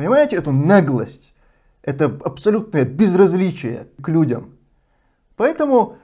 Понимаете эту наглость? Это абсолютное безразличие к людям. Поэтому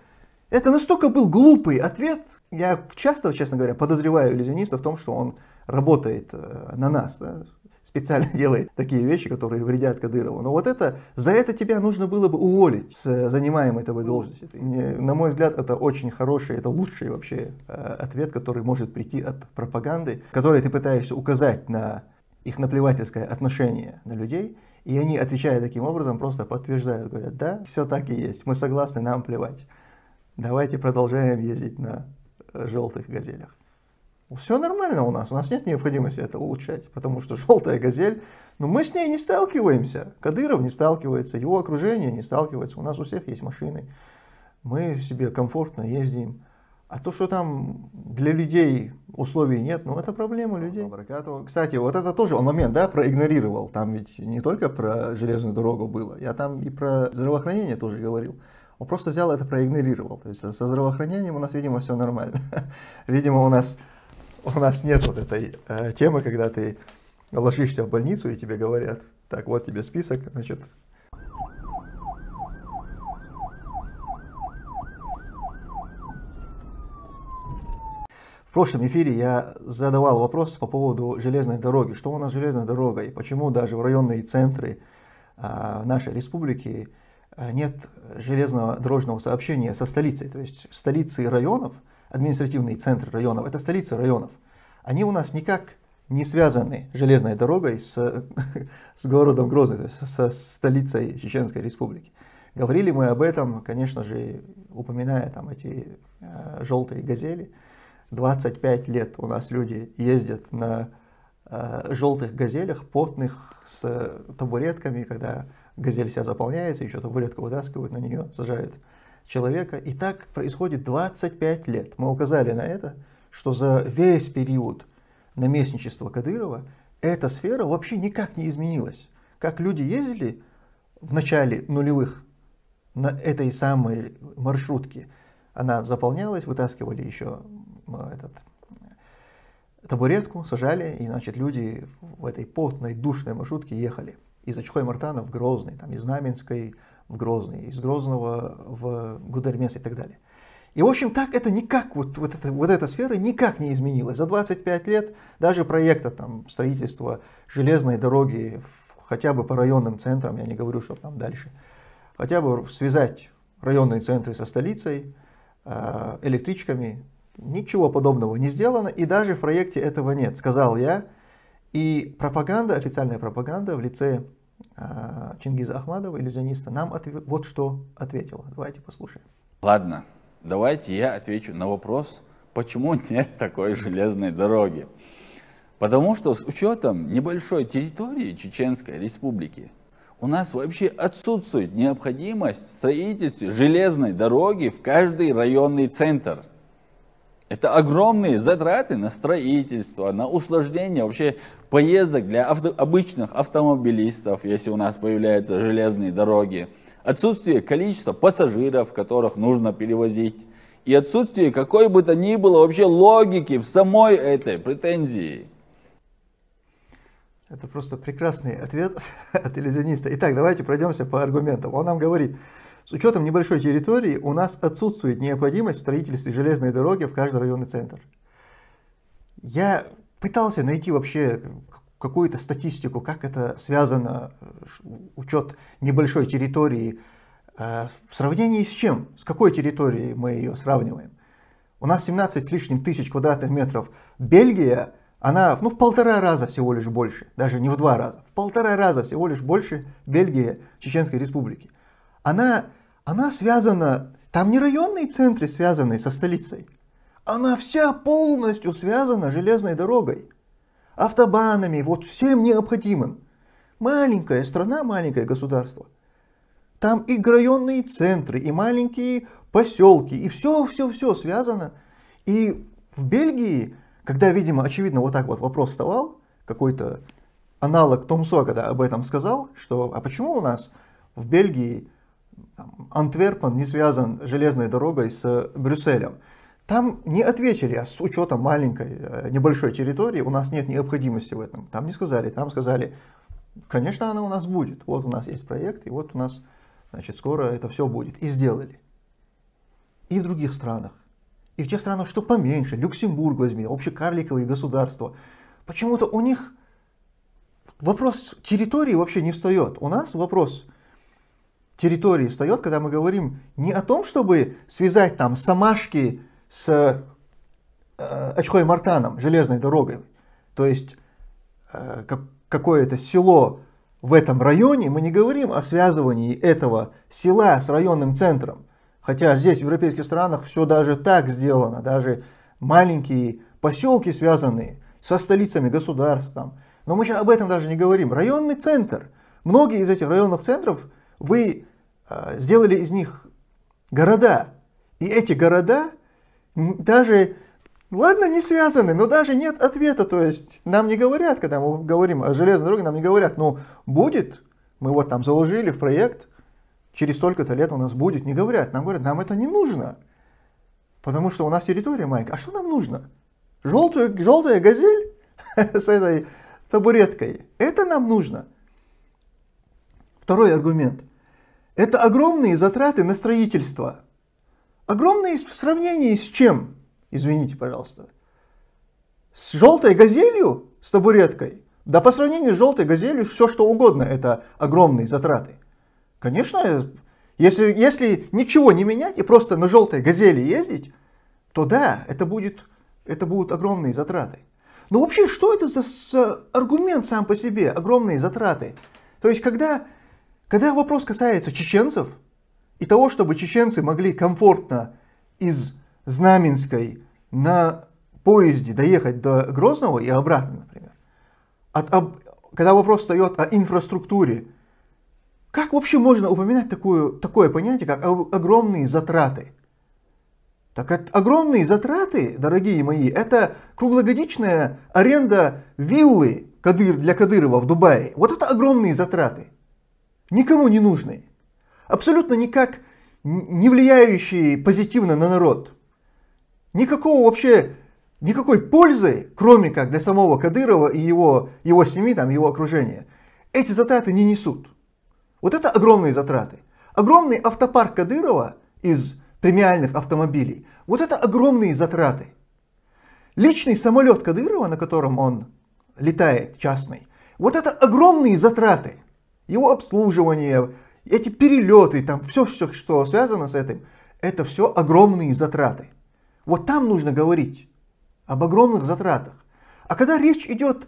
это настолько был глупый ответ. Я часто, честно говоря, подозреваю иллюзиониста в том, что он работает э, на нас. Да? специально делает такие вещи, которые вредят Кадырову. Но вот это, за это тебя нужно было бы уволить с э, занимаемой тобой должности. На мой взгляд, это очень хороший, это лучший вообще э, ответ, который может прийти от пропаганды, которой ты пытаешься указать на их наплевательское отношение на людей, и они, отвечая таким образом, просто подтверждают, говорят, да, все так и есть, мы согласны, нам плевать. Давайте продолжаем ездить на э, желтых газелях. Все нормально у нас, у нас нет необходимости это улучшать, потому что желтая газель, но ну, мы с ней не сталкиваемся. Кадыров не сталкивается, его окружение не сталкивается, у нас у всех есть машины, мы себе комфортно ездим. А то, что там для людей условий нет, ну это проблема людей. Кстати, вот это тоже он момент, да, проигнорировал. Там ведь не только про железную дорогу было, я там и про здравоохранение тоже говорил. Он просто взял это, проигнорировал. То есть со здравоохранением у нас, видимо, все нормально. Видимо, у нас, у нас нет вот этой э, темы, когда ты ложишься в больницу и тебе говорят, так, вот тебе список, значит, прошлом эфире я задавал вопрос по поводу железной дороги. Что у нас с железной дорогой? Почему даже в районные центры а, нашей республики а, нет железного дорожного сообщения со столицей? То есть столицы районов, административные центры районов, это столицы районов. Они у нас никак не связаны железной дорогой с, с городом Грозный, то есть со столицей Чеченской республики. Говорили мы об этом, конечно же, упоминая там эти э, желтые газели – 25 лет у нас люди ездят на э, желтых газелях, потных, с э, табуретками, когда газель вся заполняется, еще табуретку вытаскивают, на нее сажают человека. И так происходит 25 лет. Мы указали на это, что за весь период наместничества Кадырова эта сфера вообще никак не изменилась. Как люди ездили в начале нулевых на этой самой маршрутке, она заполнялась, вытаскивали еще Э, этот, табуретку, сажали, и, значит, люди в этой потной, душной маршрутке ехали. Из Очхой-Мартана в Грозный, там, из Знаменской в Грозный, из Грозного в Гудермес и так далее. И, в общем, так это никак, вот, вот, это, вот эта сфера никак не изменилась. За 25 лет даже проекта там, строительства железной дороги хотя бы по районным центрам, я не говорю, что там дальше, хотя бы связать районные центры со столицей э, электричками, Ничего подобного не сделано, и даже в проекте этого нет, сказал я. И пропаганда, официальная пропаганда в лице э, Чингиза Ахмадова, иллюзиониста, нам отв... вот что ответила. Давайте послушаем. Ладно, давайте я отвечу на вопрос, почему нет такой железной дороги. Потому что с учетом небольшой территории Чеченской республики, у нас вообще отсутствует необходимость в строительстве железной дороги в каждый районный центр – это огромные затраты на строительство, на усложнение вообще поездок для авто, обычных автомобилистов, если у нас появляются железные дороги. Отсутствие количества пассажиров, которых нужно перевозить. И отсутствие какой бы то ни было вообще логики в самой этой претензии. Это просто прекрасный ответ от иллюзиониста. Итак, давайте пройдемся по аргументам. Он нам говорит, с учетом небольшой территории у нас отсутствует необходимость в строительстве железной дороги в каждый районный центр. Я пытался найти вообще какую-то статистику, как это связано, э, учет небольшой территории, э, в сравнении с чем, с какой территорией мы ее сравниваем. У нас 17 с лишним тысяч квадратных метров. Бельгия, она ну, в полтора раза всего лишь больше, даже не в два раза, в полтора раза всего лишь больше Бельгии Чеченской Республики она, она связана, там не районные центры связаны со столицей, она вся полностью связана железной дорогой, автобанами, вот всем необходимым. Маленькая страна, маленькое государство. Там и районные центры, и маленькие поселки, и все-все-все связано. И в Бельгии, когда, видимо, очевидно, вот так вот вопрос вставал, какой-то аналог Томсо, да об этом сказал, что а почему у нас в Бельгии Антверпен не связан железной дорогой с Брюсселем. Там не ответили, а с учетом маленькой, э, небольшой территории у нас нет необходимости в этом. Там не сказали, там сказали, конечно, она у нас будет. Вот у нас есть проект, и вот у нас, значит, скоро это все будет. И сделали. И в других странах. И в тех странах, что поменьше, Люксембург возьми, общекарликовые государства. Почему-то у них вопрос территории вообще не встает. У нас вопрос территории встает, когда мы говорим не о том, чтобы связать там Самашки с э, э, Очкой Мартаном, железной дорогой, то есть э, как, какое-то село в этом районе, мы не говорим о связывании этого села с районным центром. Хотя здесь, в европейских странах, все даже так сделано. Даже маленькие поселки связаны со столицами государств. Но мы сейчас об этом даже не говорим. Районный центр. Многие из этих районных центров вы а, сделали из них города. И эти города даже, ладно, не связаны, но даже нет ответа. То есть нам не говорят, когда мы говорим о железной дороге, нам не говорят, ну, будет, мы вот там заложили в проект, через столько-то лет у нас будет. Не говорят, нам говорят, нам это не нужно. Потому что у нас территория маленькая. А что нам нужно? Желтую, желтая газель с этой табуреткой. Это нам нужно. Второй аргумент – это огромные затраты на строительство. Огромные в сравнении с чем? Извините, пожалуйста. С желтой газелью? С табуреткой? Да по сравнению с желтой газелью все что угодно это огромные затраты. Конечно, если, если ничего не менять и просто на желтой газели ездить, то да, это, будет, это будут огромные затраты. Но вообще, что это за, за аргумент сам по себе, огромные затраты? То есть, когда когда вопрос касается чеченцев и того, чтобы чеченцы могли комфортно из Знаменской на поезде доехать до Грозного и обратно, например, от, об, когда вопрос встает о инфраструктуре, как вообще можно упоминать такую, такое понятие, как огромные затраты? Так это огромные затраты, дорогие мои, это круглогодичная аренда виллы Кадыр, для Кадырова в Дубае. Вот это огромные затраты никому не нужный, абсолютно никак не влияющий позитивно на народ. Никакого вообще, никакой пользы, кроме как для самого Кадырова и его, его семьи, там, его окружения, эти затраты не несут. Вот это огромные затраты. Огромный автопарк Кадырова из премиальных автомобилей, вот это огромные затраты. Личный самолет Кадырова, на котором он летает, частный, вот это огромные затраты – его обслуживание, эти перелеты, там все, что, что связано с этим, это все огромные затраты. Вот там нужно говорить об огромных затратах. А когда речь идет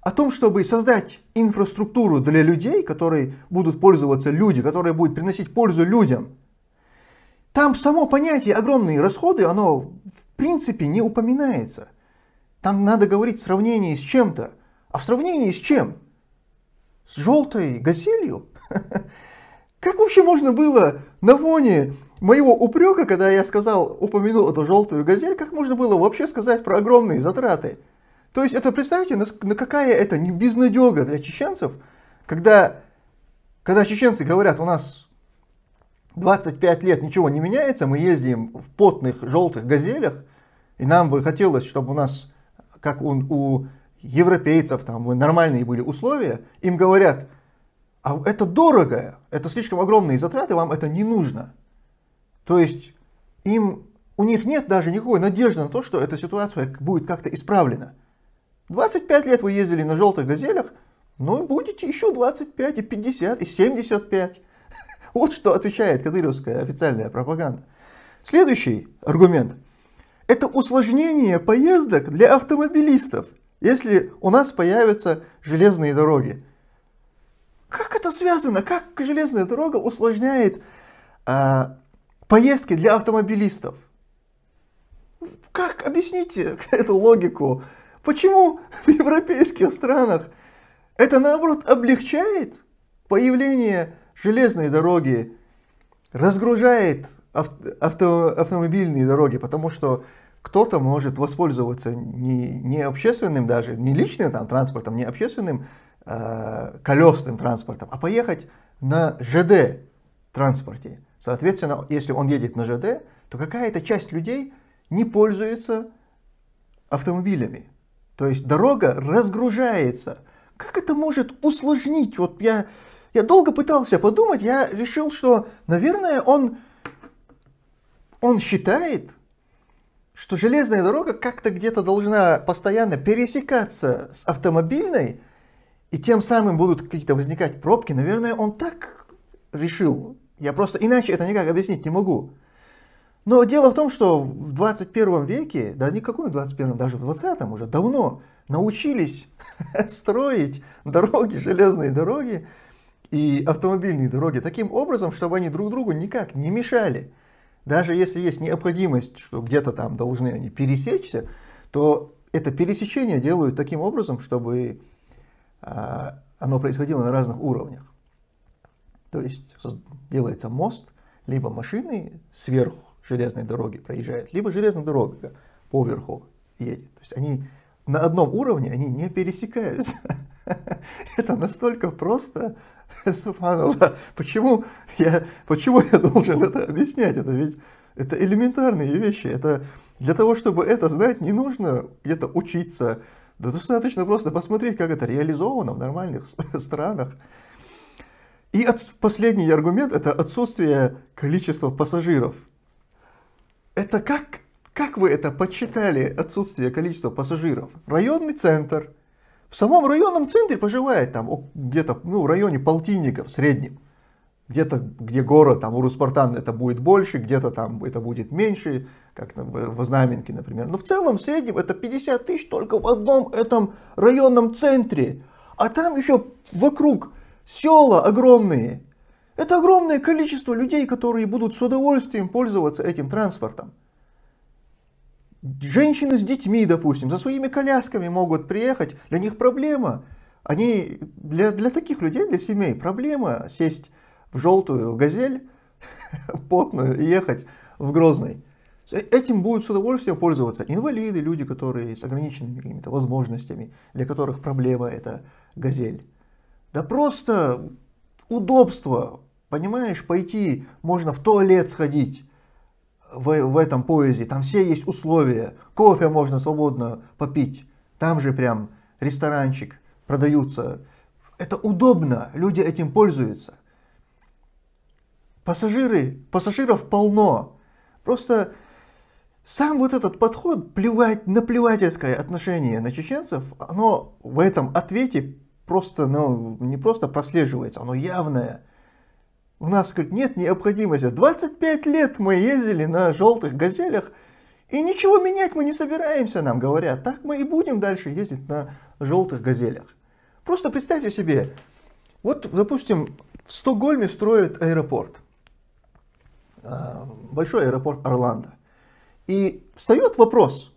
о том, чтобы создать инфраструктуру для людей, которые будут пользоваться люди, которые будут приносить пользу людям, там само понятие огромные расходы, оно в принципе не упоминается. Там надо говорить в сравнении с чем-то. А в сравнении с чем? с желтой газелью? Как вообще можно было на фоне моего упрека, когда я сказал, упомянул эту желтую газель, как можно было вообще сказать про огромные затраты? То есть это представьте, на какая это безнадега для чеченцев, когда, когда чеченцы говорят, у нас 25 лет ничего не меняется, мы ездим в потных желтых газелях, и нам бы хотелось, чтобы у нас, как у, у европейцев, там нормальные были условия, им говорят, а это дорого, это слишком огромные затраты, вам это не нужно. То есть им, у них нет даже никакой надежды на то, что эта ситуация будет как-то исправлена. 25 лет вы ездили на желтых газелях, ну будете еще 25, и 50, и 75. Вот что отвечает кадыровская официальная пропаганда. Следующий аргумент – это усложнение поездок для автомобилистов если у нас появятся железные дороги. Как это связано? Как железная дорога усложняет э, поездки для автомобилистов? Как объясните эту логику? Почему в европейских странах это наоборот облегчает появление железной дороги, разгружает авто, автомобильные дороги, потому что кто-то может воспользоваться не, не общественным даже, не личным там, транспортом, не общественным э, колесным транспортом, а поехать на ЖД транспорте. Соответственно, если он едет на ЖД, то какая-то часть людей не пользуется автомобилями. То есть дорога разгружается. Как это может усложнить? Вот я, я долго пытался подумать, я решил, что, наверное, он, он считает, что железная дорога как-то где-то должна постоянно пересекаться с автомобильной, и тем самым будут какие-то возникать пробки. Наверное, он так решил. Я просто иначе это никак объяснить не могу. Но дело в том, что в 21 веке, да никакой в 21, даже в 20 уже давно научились строить дороги, железные дороги и автомобильные дороги таким образом, чтобы они друг другу никак не мешали. Даже если есть необходимость, что где-то там должны они пересечься, то это пересечение делают таким образом, чтобы а, оно происходило на разных уровнях. То есть делается мост, либо машины сверху железной дороги проезжают, либо железная дорога поверху едет. То есть они на одном уровне, они не пересекаются. Это настолько просто, Субханаллах, почему я, почему я должен это объяснять? Это ведь это элементарные вещи. Это для того, чтобы это знать, не нужно где-то учиться. Да достаточно просто посмотреть, как это реализовано в нормальных странах. И от, последний аргумент – это отсутствие количества пассажиров. Это как, как вы это подсчитали, отсутствие количества пассажиров? Районный центр – в самом районном центре проживает там где-то ну, в районе полтинника в среднем. Где-то, где город, там у Руспартана это будет больше, где-то там это будет меньше, как там в Знаменке, например. Но в целом, в среднем, это 50 тысяч только в одном этом районном центре. А там еще вокруг села огромные. Это огромное количество людей, которые будут с удовольствием пользоваться этим транспортом. Женщины с детьми, допустим, за своими колясками могут приехать, для них проблема. Они, для, для таких людей, для семей, проблема сесть в желтую газель, потную, и ехать в Грозный. Этим будут с удовольствием пользоваться инвалиды, люди, которые с ограниченными какими-то возможностями, для которых проблема это газель. Да просто удобство, понимаешь, пойти можно в туалет сходить, в, в этом поезде, там все есть условия, кофе можно свободно попить, там же прям ресторанчик продаются. Это удобно, люди этим пользуются. Пассажиры, пассажиров полно. Просто сам вот этот подход, плевать, наплевательское отношение на чеченцев, оно в этом ответе просто, ну, не просто прослеживается, оно явное у нас, говорит, нет необходимости. 25 лет мы ездили на желтых газелях, и ничего менять мы не собираемся, нам говорят. Так мы и будем дальше ездить на желтых газелях. Просто представьте себе, вот, допустим, в Стокгольме строят аэропорт. А, большой аэропорт Орландо. И встает вопрос,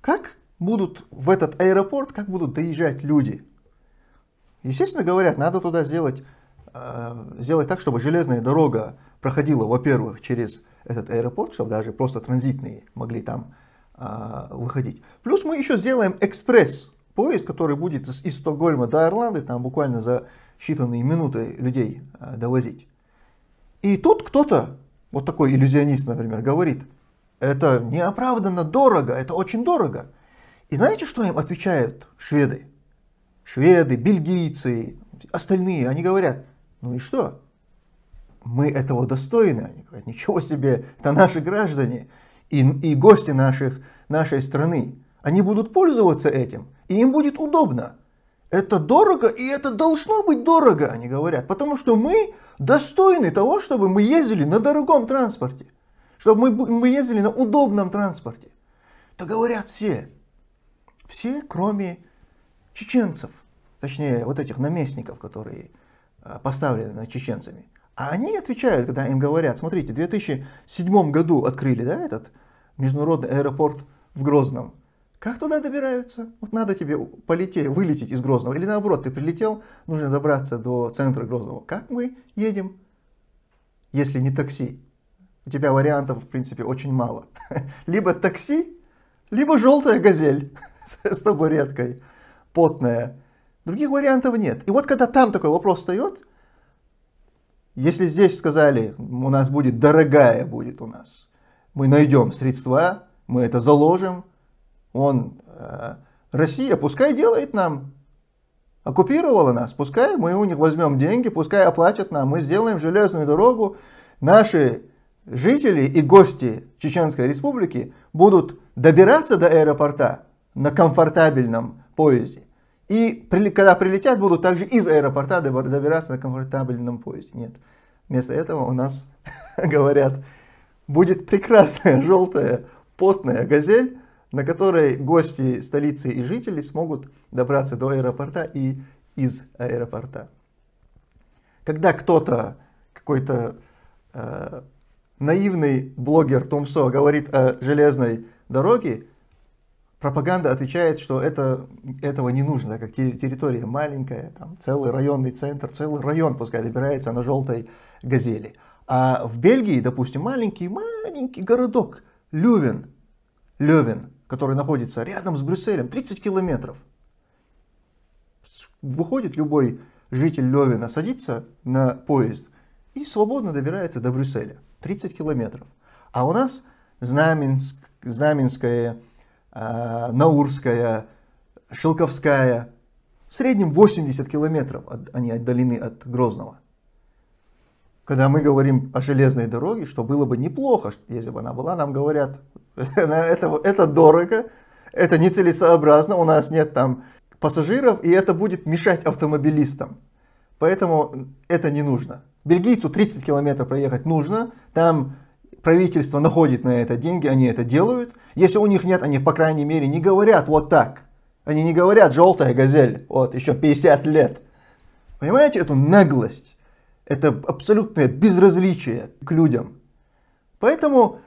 как будут в этот аэропорт, как будут доезжать люди? Естественно, говорят, надо туда сделать Э, сделать так, чтобы железная дорога проходила, во-первых, через этот аэропорт, чтобы даже просто транзитные могли там э, выходить. Плюс мы еще сделаем экспресс поезд, который будет из, из Стокгольма до Ирланды, там буквально за считанные минуты людей э, довозить. И тут кто-то, вот такой иллюзионист, например, говорит, это неоправданно дорого, это очень дорого. И знаете, что им отвечают шведы? Шведы, бельгийцы, остальные, они говорят, ну и что? Мы этого достойны. Они говорят, ничего себе, это наши граждане и, и гости наших, нашей страны. Они будут пользоваться этим, и им будет удобно. Это дорого, и это должно быть дорого, они говорят, потому что мы достойны того, чтобы мы ездили на дорогом транспорте, чтобы мы, мы ездили на удобном транспорте. Да говорят все, все, кроме чеченцев, точнее, вот этих наместников, которые Э, поставлены чеченцами. А они отвечают, когда им говорят, смотрите, в 2007 году открыли да, этот международный аэропорт в Грозном. Как туда добираются? Вот надо тебе полететь, вылететь из Грозного. Или наоборот, ты прилетел, нужно добраться до центра Грозного. Как мы едем, если не такси? У тебя вариантов, в принципе, очень мало. Либо такси, либо желтая газель с табуреткой, потная. Других вариантов нет. И вот когда там такой вопрос встает, если здесь сказали, у нас будет дорогая будет у нас, мы найдем средства, мы это заложим, он, э, Россия, пускай делает нам, оккупировала нас, пускай мы у них возьмем деньги, пускай оплатят нам, мы сделаем железную дорогу, наши жители и гости Чеченской Республики будут добираться до аэропорта на комфортабельном поезде. И когда прилетят, будут также из аэропорта добираться на комфортабельном поезде. Нет. Вместо этого у нас говорят, будет прекрасная желтая потная газель, на которой гости столицы и жители смогут добраться до аэропорта и из аэропорта. Когда кто-то, какой-то э, наивный блогер Томсо говорит о железной дороге, пропаганда отвечает, что это, этого не нужно, так как территория маленькая, там целый районный центр, целый район пускай добирается на желтой газели. А в Бельгии, допустим, маленький-маленький городок Лювен, Левен, который находится рядом с Брюсселем, 30 километров. Выходит любой житель Левина, садится на поезд и свободно добирается до Брюсселя. 30 километров. А у нас Знаменск, Знаменская Э, Наурская, Шелковская. В среднем 80 километров от, они отдалены от Грозного. Когда мы говорим о железной дороге, что было бы неплохо, если бы она была, нам говорят, это, это дорого, это нецелесообразно, у нас нет там пассажиров, и это будет мешать автомобилистам. Поэтому это не нужно. Бельгийцу 30 километров проехать нужно, там правительство находит на это деньги, они это делают. Если у них нет, они, по крайней мере, не говорят вот так. Они не говорят «желтая газель», вот, еще 50 лет. Понимаете эту наглость? Это абсолютное безразличие к людям. Поэтому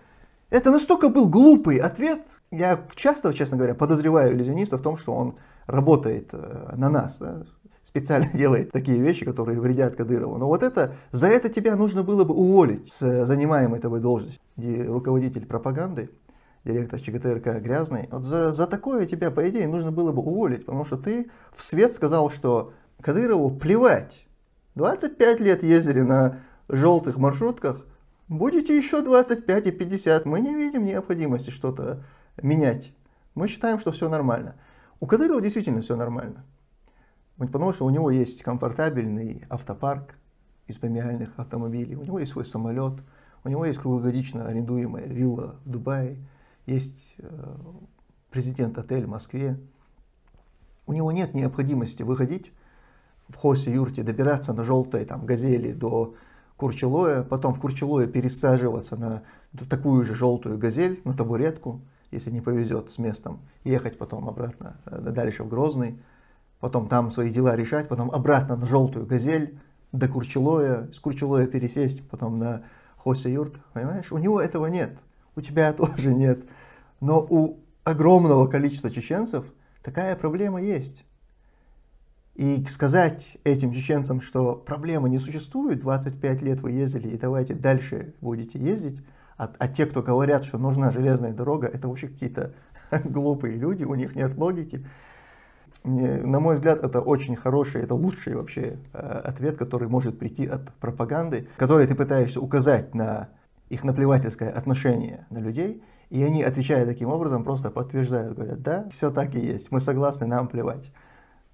это настолько был глупый ответ. Я часто, честно говоря, подозреваю иллюзиониста в том, что он работает э, на нас. Да? специально делает такие вещи, которые вредят Кадырову. Но вот это, за это тебя нужно было бы уволить с э, занимаемой тобой должности. руководитель пропаганды, директор ЧГТРК Грязный, вот за, за такое тебя, по идее, нужно было бы уволить, потому что ты в свет сказал, что Кадырову плевать. 25 лет ездили на желтых маршрутках, будете еще 25 и 50, мы не видим необходимости что-то менять. Мы считаем, что все нормально. У Кадырова действительно все нормально потому что у него есть комфортабельный автопарк из премиальных автомобилей, у него есть свой самолет, у него есть круглогодично арендуемая вилла в Дубае, есть э, президент-отель в Москве. У него нет необходимости выходить в хосе-юрте, добираться на желтой там, газели до Курчелоя, потом в Курчелое пересаживаться на такую же желтую газель, на табуретку, если не повезет с местом, ехать потом обратно э, дальше в Грозный, потом там свои дела решать, потом обратно на желтую газель, до Курчелоя, с Курчелоя пересесть, потом на Хосе Юрт, понимаешь? У него этого нет, у тебя тоже нет. Но у огромного количества чеченцев такая проблема есть. И сказать этим чеченцам, что проблема не существует, 25 лет вы ездили и давайте дальше будете ездить, а, а те, кто говорят, что нужна железная дорога, это вообще какие-то глупые люди, у них нет логики на мой взгляд, это очень хороший, это лучший вообще э, ответ, который может прийти от пропаганды, которой ты пытаешься указать на их наплевательское отношение на людей, и они, отвечая таким образом, просто подтверждают, говорят, да, все так и есть, мы согласны, нам плевать.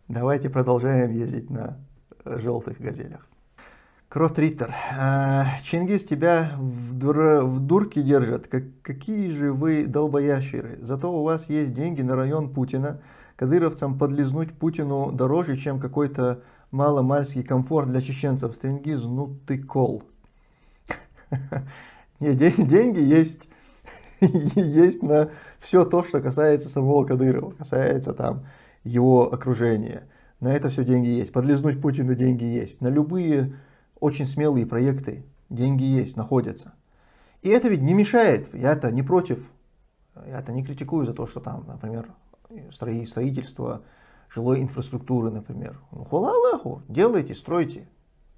Давайте продолжаем ездить на э, желтых газелях. Кротриттер. Э, Чингис, тебя в, дур... в дурке держат. Как... Какие же вы долбоящеры. Зато у вас есть деньги на район Путина, кадыровцам подлизнуть Путину дороже, чем какой-то маломальский комфорт для чеченцев. Стрингиз, ну ты кол. Не, деньги есть, есть на все то, что касается самого Кадырова, касается там его окружения. На это все деньги есть. Подлизнуть Путину деньги есть. На любые очень смелые проекты деньги есть, находятся. И это ведь не мешает. Я-то не против, я-то не критикую за то, что там, например, строительство жилой инфраструктуры, например. Ну, Хула Аллаху, делайте, стройте.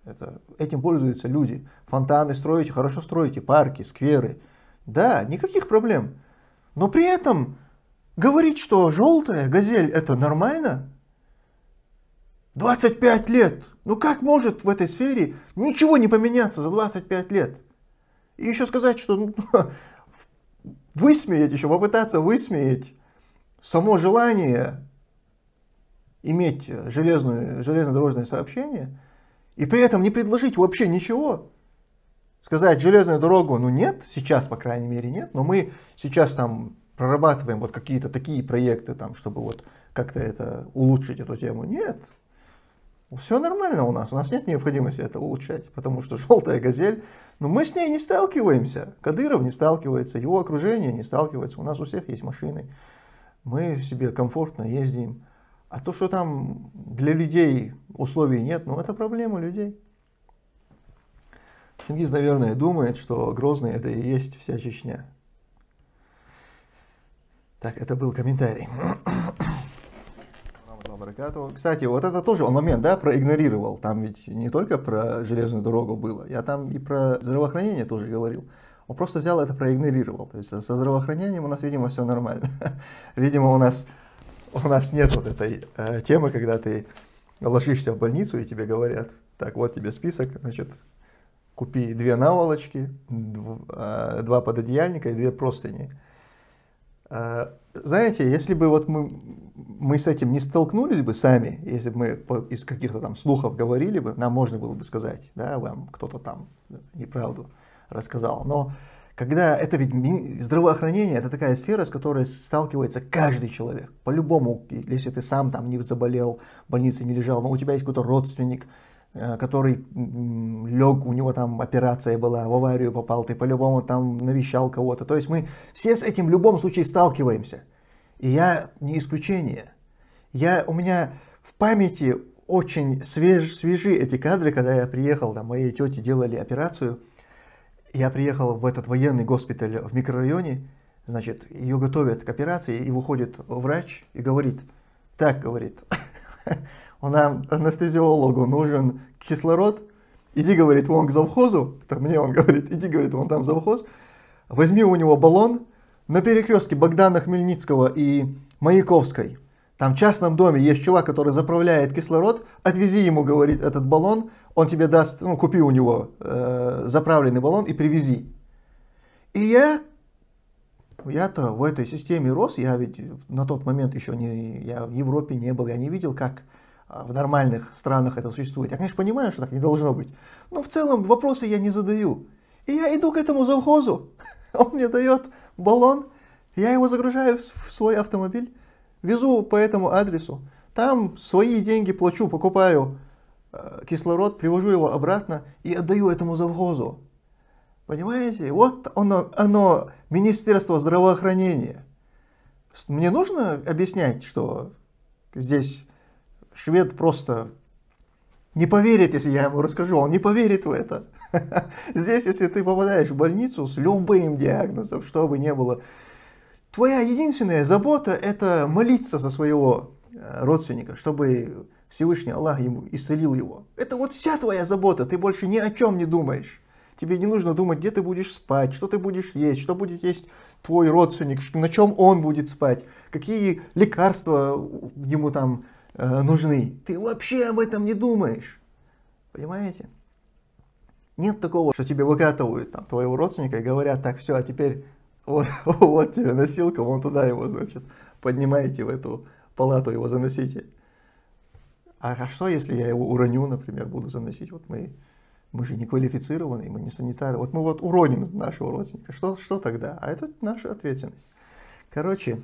Это, этим пользуются люди. Фонтаны строите, хорошо строите, парки, скверы. Да, никаких проблем. Но при этом говорить, что желтая газель это нормально, 25 лет. Ну как может в этой сфере ничего не поменяться за 25 лет? И еще сказать, что ну, высмеять, еще попытаться высмеять само желание иметь железную, железнодорожное сообщение и при этом не предложить вообще ничего. Сказать железную дорогу, ну нет, сейчас, по крайней мере, нет, но мы сейчас там прорабатываем вот какие-то такие проекты, там, чтобы вот как-то это улучшить эту тему. Нет, все нормально у нас, у нас нет необходимости это улучшать, потому что желтая газель, но ну, мы с ней не сталкиваемся. Кадыров не сталкивается, его окружение не сталкивается, у нас у всех есть машины мы себе комфортно ездим. А то, что там для людей условий нет, ну это проблема людей. Чингиз, наверное, думает, что Грозный это и есть вся Чечня. Так, это был комментарий. Кстати, вот это тоже он момент, да, проигнорировал. Там ведь не только про железную дорогу было, я там и про здравоохранение тоже говорил. Он просто взял это проигнорировал. То есть со здравоохранением у нас, видимо, все нормально. Видимо, у нас, у нас нет вот этой э, темы, когда ты ложишься в больницу и тебе говорят, так, вот тебе список, значит, купи две наволочки, дв, э, два пододеяльника и две простыни. Э, знаете, если бы вот мы, мы с этим не столкнулись бы сами, если бы мы из каких-то там слухов говорили бы, нам можно было бы сказать, да, вам кто-то там неправду. Да, рассказал. Но когда это ведь здравоохранение, это такая сфера, с которой сталкивается каждый человек. По-любому, если ты сам там не заболел, в больнице не лежал, но у тебя есть какой-то родственник, э, который лег, у него там операция была, в аварию попал, ты по-любому там навещал кого-то. То есть мы все с этим в любом случае сталкиваемся. И я не исключение. Я, у меня в памяти очень свеж, свежи эти кадры, когда я приехал, там моей тете делали операцию, я приехал в этот военный госпиталь в микрорайоне, значит, ее готовят к операции, и выходит врач и говорит, так, говорит, у нам анестезиологу нужен кислород, иди, говорит, вон к завхозу, это мне он говорит, иди, говорит, вон там завхоз, возьми у него баллон, на перекрестке Богдана Хмельницкого и Маяковской – там в частном доме есть чувак, который заправляет кислород. Отвези ему, говорит, этот баллон. Он тебе даст, ну, купи у него э, заправленный баллон и привези. И я, я-то в этой системе рос. Я ведь на тот момент еще не, я в Европе не был. Я не видел, как а, в нормальных странах это существует. Я, конечно, понимаю, что так не должно быть. Но в целом вопросы я не задаю. И я иду к этому завхозу. Он мне дает баллон. Я его загружаю в свой автомобиль везу по этому адресу, там свои деньги плачу, покупаю э, кислород, привожу его обратно и отдаю этому завхозу. Понимаете, вот оно, оно Министерство здравоохранения. Мне нужно объяснять, что здесь швед просто не поверит, если я ему расскажу, он не поверит в это. Здесь, если ты попадаешь в больницу с любым диагнозом, что бы ни было, Твоя единственная забота – это молиться за своего э, родственника, чтобы Всевышний Аллах ему исцелил его. Это вот вся твоя забота, ты больше ни о чем не думаешь. Тебе не нужно думать, где ты будешь спать, что ты будешь есть, что будет есть твой родственник, на чем он будет спать, какие лекарства ему там э, нужны. Ты вообще об этом не думаешь. Понимаете? Нет такого, что тебе выкатывают там, твоего родственника и говорят, так, все, а теперь вот, вот тебе носилка, вон туда его, значит, поднимаете в эту палату, его заносите. А, а что, если я его уроню, например, буду заносить? Вот мы, мы же не квалифицированные, мы не санитары. Вот мы вот уроним нашего родственника. Что, что тогда? А это наша ответственность. Короче,